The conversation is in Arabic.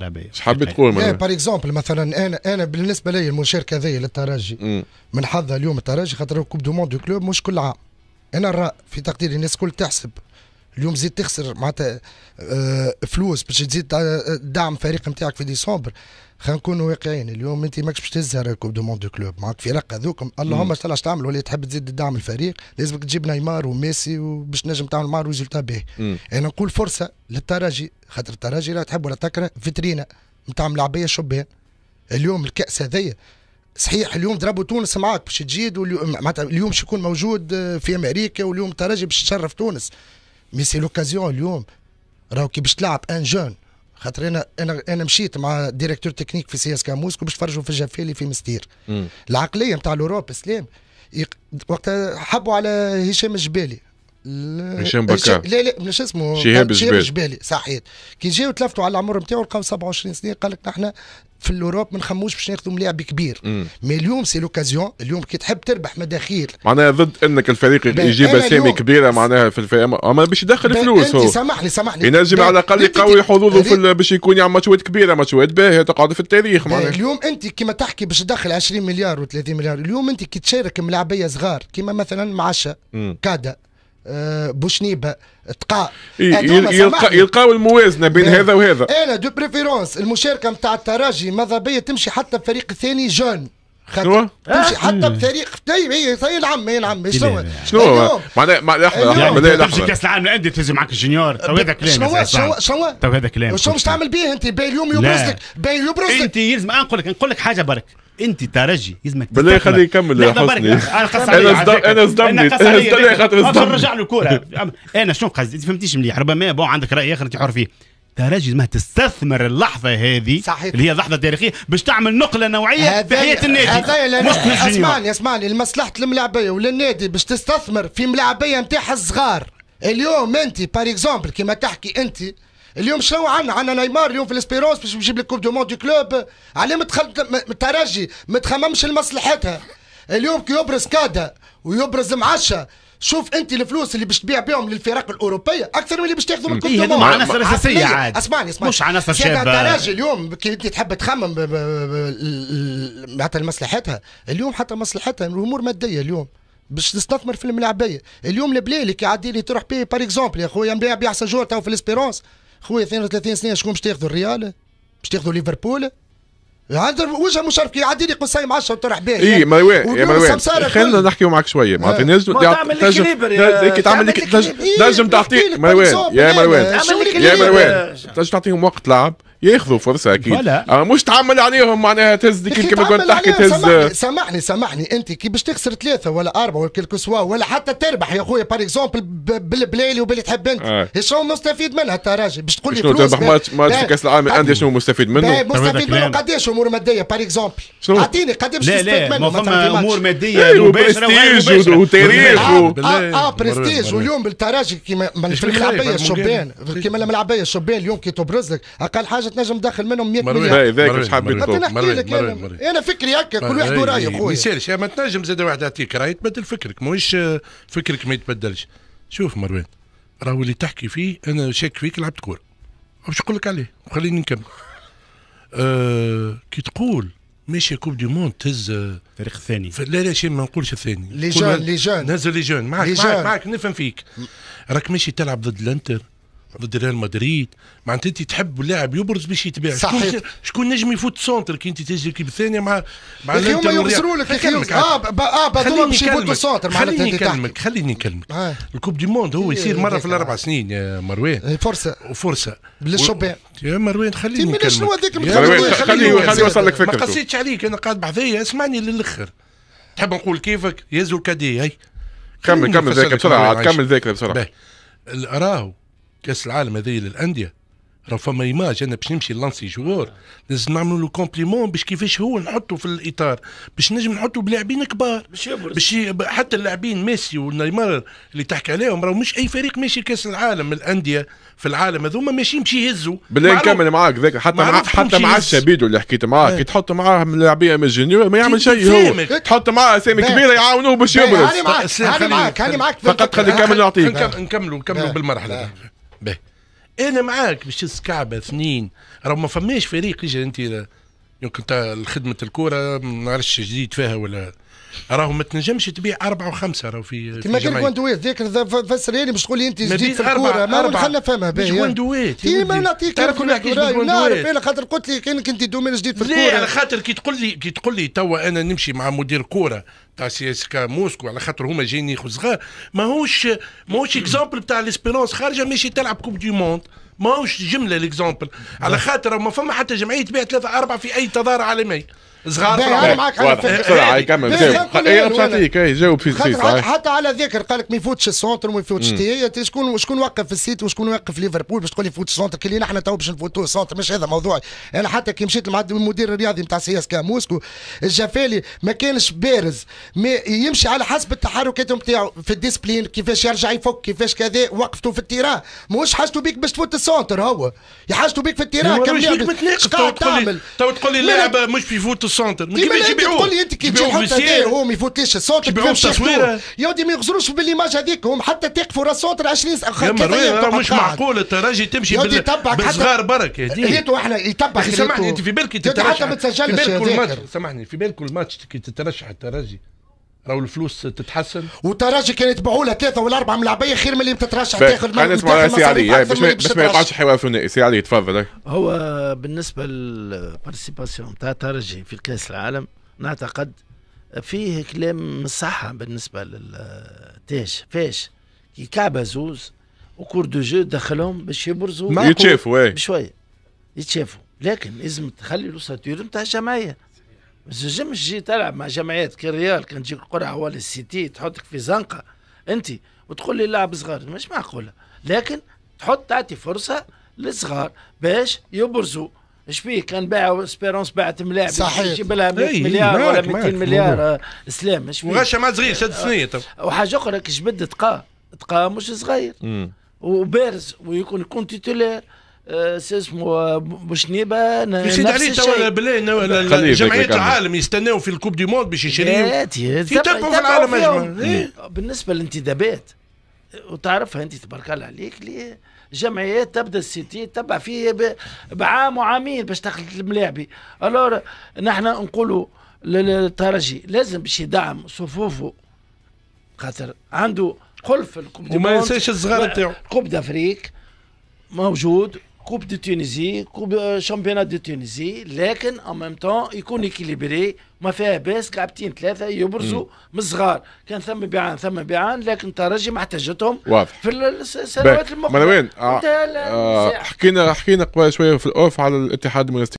العربيه شحاب تقول ايه باغ اكزومبل مثلا انا انا بالنسبه لي المشاركه هذه للترجي من حظها اليوم الترجي خاطر كوب دو موند دو كلوب مش كل عام انا الرأي في تقديري الناس الكل تحسب اليوم زيد تخسر معناتها آه، فلوس باش تزيد دعم فريق نتاعك في ديسمبر خلينا نكونوا واقعيين اليوم انت ماكش باش تزهر كوب دو موند دو كلوب معاك في رقة هذوكم اللهم طلع تعمل ولا تحب تزيد تدعم الفريق لازمك تجيب نيمار وميسي وباش نجم تعمل معاه ريزولتا باهي انا يعني نقول فرصه للترجي خاطر الترجي لا تحب ولا تكره فيترينا نتاع ملاعبيه شبان اليوم الكاس هذايا صحيح اليوم ضربوا تونس معاك باش تجيد واليوم معناتها اليوم باش يكون موجود آه، في امريكا واليوم الترجي باش تشرف تونس مي سي لوكازيون اليوم راهو كي باش تلعب ان جون خاطر انا انا انا مشيت مع ديريكتور تكنيك في سي اس كا موسكو باش فرجوا في الجفالي في مستير العقليه نتاع الاوروب سليم وقتها حبوا على هشام الجبالي هشام بكار لا لا مش اسمه شهاب الجبالي صحيح صحيت كي جاو تلفتوا على العمر نتاعو لقاو 27 سنه قال لك نحن في الاوروب ما نخموش باش ناخذوا ملاعب كبير مي اليوم سي لوكازيون اليوم كي تحب تربح مداخيل معناها ضد انك الفريق يجيب اسامي كبيره معناها في الفريق اما باش يدخل فلوس هو سامحني سامحني ينجم على الاقل يقوي حظوظه في باش يكون يعمل ماتشات كبيره ماتشات باهيه تقعد في التاريخ معناها اليوم انت كيما تحكي باش تدخل 20 مليار و30 مليار اليوم انت كي تشارك ملاعبيه صغار كيما مثلا معشا كادا آه، بوشنيبه تقاء آه، يلقى يلقاو الموازنه بين إيه. هذا وهذا انا دو بريفيرونس المشاركه نتاع التراجي ماذا بيا تمشي حتى بفريق الثاني جون شنو؟ تمشي آه. حتى بفريق طيب هي العم هي العم يعني. شنو شنو إيوه. معناها لحظه إيوه. تمشي كاس العالم للانديه تهز معك الجونيور تو هذا كلام شنو شنو تو هذا كلام شنو باش تعمل بيه انت باهي اليوم يبرز لك اليوم يبرز لك انت يلزم أنا نقول لك نقول لك حاجه برك انت ترجي يزمك بالله خليه يكمل يا حسني انا انا انا صدمني انا خاطر صدمني رجع له الكره انا شنو قصدي انت فهمتيش مليح ربما بون عندك راي اخر انت حر فيه ترجي ما تستثمر اللحظه هذه صحيح. اللي هي لحظه تاريخيه باش تعمل نقله نوعيه في حياه النادي هذايا اسمعني اسمعني لمصلحه الملاعبيه وللنادي باش تستثمر في ملاعبيه نتاعها الصغار اليوم انت باريكزومبل كما تحكي انت اليوم شنو عندنا عندنا نيمار اليوم في الاسبيرونس باش يجيب لك كوب دو موند دو كلوب عليه الترجي ما تخممش لمصلحتها اليوم كي يبرز كادا ويبرز معشا شوف انت الفلوس اللي باش تبيع بيهم للفرق الاوروبيه اكثر من اللي باش تاخذهم من كل مع عناصر اساسيه عاد اسمعني اسمعني مش عناصر شابه الدرجه اليوم كي انت تحب تخمم معناتها لمصلحتها اليوم حتى مصلحتها الامور ماديه اليوم باش تستثمر في الملاعبيه اليوم البلاي كي عادي لي تروح بيه بار اكزومبل يا خويا نبيع بيع ساجور تو في الاسبيرونس خويا 32 سنه شكون باش تاخذ الريال باش تاخذ ليفربول عاد وجه مشرف كي يعدي لي قصيم 10 وطرح به اي ما يا إيه، ما خلينا نحكيو معك شويه معناتها إيه. لازم تعمل لك إيه، تعمل لك نجم تعطي مروان يا مروان يا مروان تنجم تعطيهم وقت لعب ياخذوا فرصه اكيد فلا. آه، مش تعمل عليهم معناها تهز كيف كما كنت تحكي تهز سامحني سامحني سامحني انت كي باش تخسر ثلاثه ولا اربعه ولا كيلكو سوا ولا حتى تربح يا خويا باغ اكزومبل بالبلايلي وباللي تحب انت آه. شنو مستفيد منها انت راجل باش تقول لي شنو تربح ماتش ماتش في كاس العالم الانديه شنو مستفيد منه؟ مستفيد منه قداش امور ماديه باغ اكزومبل اعطيني قداش مستفيد منه فما امور ماديه وبرستيج أيوة، وتاريخ اه, آه،, آه، برستيج واليوم بالتراجي كيما الملعبيه الشبان كيما الملعبيه الشبان اليوم كي تبرز لك اقل حاجه تنجم تدخل منهم 100 مليون مروان ذاك مش حابين انا انا فكري هكا كل واحد وراي إيه، إيه، خويا ما يسالش ما تنجم زاد واحد يعطيك راي تبدل فكرك ماهوش آه، فكرك ما يتبدلش شوف مروان راهو اللي تحكي فيه انا شاك فيك لعبت كوره باش نقول لك عليه وخليني نكمل أه كي تقول ماشي كوب دي موند تهز الفريق آه، الثاني لا لا شيء ما نقولش الثاني لي جون لي جون نهز لي جون معاك معك معك نفهم فيك راك ماشي تلعب ضد الانتر ضد ريال مدريد معناتها انت تحب اللاعب يبرز باش يتباع صحيح شكون نجم يفوت سونتر كي انت تجري كيب الثانيه مع مع يا هما يبرزوا لك يا اه اه بعدهم باش يفوت سونتر خليني نكلمك خليني نكلمك آه. الكوب دي موند هو إيه، يصير مره في الاربع إيه. سنين يا مروان إيه، فرصه وفرصه للشبان يا مروان خليني نكلمك شنو هذاك يوصل لك فكرة ما قصيتش عليك انا قاعد بحذايا اسمعني للاخر تحب نقول كيفك يا زول كادي هاي كمل كمل ذاكره بسرعه كمل ذاكره بسرعه راهو كاس العالم هذه للانديه راه فما ايماج انا باش نمشي لانسي جوار لازم نعملوا له كومبليمون باش كيفاش هو نحطه في الاطار باش نجم نحطه بلاعبين كبار باش حتى اللاعبين ميسي ونيمار اللي تحكي عليهم راه مش اي فريق ماشي كاس العالم الانديه في العالم هذوما ماشيين باش يهزوا بالله نكمل معاك ذاك حتى مع حتى مع الشبيدو اللي حكيت معاك إيه. كي تحط معاه لاعبين مجنيور ما يعمل إيه. شيء هو تحط معاه اسامي إيه. كبيره يعاونوه باش يبرز هاني معاك هاني معاك فقط خلي نكمل نعطيك نكملوا نكملوا بالمرحله به انا معاك باش تسكعبه اثنين راه ما فماش فريق يجي انت يمكن خدمه الكوره ما نعرفش جديد فيها ولا راهو ما تنجمش تبيع أربعة وخمسة راهو في كيما قال كواندويت ذاك فسر لي باش تقول لي أنت جديد في الكورة ما نخلى نفهمها باهي كواندويت ما نعطيك تعرف كل نعرف أنا خاطر قلت لي كانك أنت دومين جديد في الكورة لا على خاطر كي تقول لي كي تقول لي توا أنا نمشي مع مدير كورة تاع سي اس كا موسكو على خاطر هما جايين يخو صغار ماهوش ماهوش اكزومبل تاع ليسبيرونس خارجة ماشي تلعب كوب دي موند ماهوش جمله ليكزومبل على نعم. خاطر ما فما حتى جمعيه بيع ثلاثه اربعه في اي تظاهره عالميه صغار انا معاك على بسرعه يكمل إيه، انا باش اي جاوب في السيت حتى على ذكر قال لك ما يفوتش السونتر وما يفوتش تي شكون شكون وقف السيتي وشكون وقف ليفربول باش تقول لي فوت السونتر كي نحن تو باش نفوتو السونتر مش هذا موضوعي انا حتى كي مشيت مع المدير الرياضي نتاع سي اس كا موسكو الجفالي ما كانش بارز ما يمشي على حسب التحركات نتاعو في الديسبلين كيفاش يرجع يفك كيفاش كذا وقفته في التيران ماهوش حاجته بيك باش تفوت السونتر هو حاجته بيك في التيران كم قاعد تعمل تو تقول لي اللاعب مش بيفوت السونتر من كيفاش يبيعوه تقول لي انت كي تجي حتى داير هو ما يفوتليش السونتر يبيعوه بالتصوير يا ودي ما يغزروش بالايماج هذيك هم حتى تقفوا السونتر 20 خلفيه مش معقول انت راجل تمشي بالصغار برك هيتو احنا يتبع سامحني انت في بالك انت حتى ما تسجلش سامحني في بالك الماتش كي تترشح الترجي راهو الفلوس تتحسن وتراجي كانت يتبعوا لها ثلاثه ولا اربعه من خير من اللي تترشح تاخذ خلينا نسمع سي علي يعني باش ما يقعدش حوار ثنائي سي علي تفضل هو بالنسبه للبارتيسيباسيون نتاع ترجي في كاس العالم نعتقد فيه كلام صحة بالنسبة للتاج فاش كي كعبة زوز وكور دو جو دخلهم باش يبرزوا يتشافوا بشوية يتشافوا لكن لازم تخلي الأساتير نتاع الجمعية ما تنجمش تجي تلعب مع جمعيات كالريال كان تجيك القرعه ولا السيتي تحطك في زنقه انت وتقول لي لاعب صغار مش معقوله لكن تحط تعطي فرصه للصغار باش يبرزوا اش فيه كان باع سبيرونس باعت ملاعب صحيح يجيب لها 100 إيه، مليار ولا 200 مليار آه، اسلام اش فيه وغشا ما صغير شد طب آه، وحاجه اخرى كي جبد تقا تقا مش صغير وبارز ويكون يكون تيتولير آه، اسمه بوشنيبه يزيد يعني عليه توا بالله جمعيات العالم يستناو في الكوب دي موند باش يشريو يتبعوا في العالم اجمع إيه، بالنسبه للانتدابات وتعرفها انت تبارك الله عليك اللي جمعيات تبدا السيتي تبع فيه بعام وعامين باش تخلط الملاعبي الور نحن نقولوا للترجي لازم باش يدعم صفوفه خاطر عنده قل في الكوب وما ينساش الصغار نتاعو كوب دافريك موجود كوب دي تونسي كوب شامبيونات دي تونسي لكن ان ميم طون يكون ايكيليبري ما فيها باس كعبتين ثلاثه يبرزوا من الصغار كان ثم بيعان ثم بيعان لكن ترجي ما احتاجتهم واضح في السنوات المقبله حكينا حكينا قبل شويه في الاوف على الاتحاد المنستير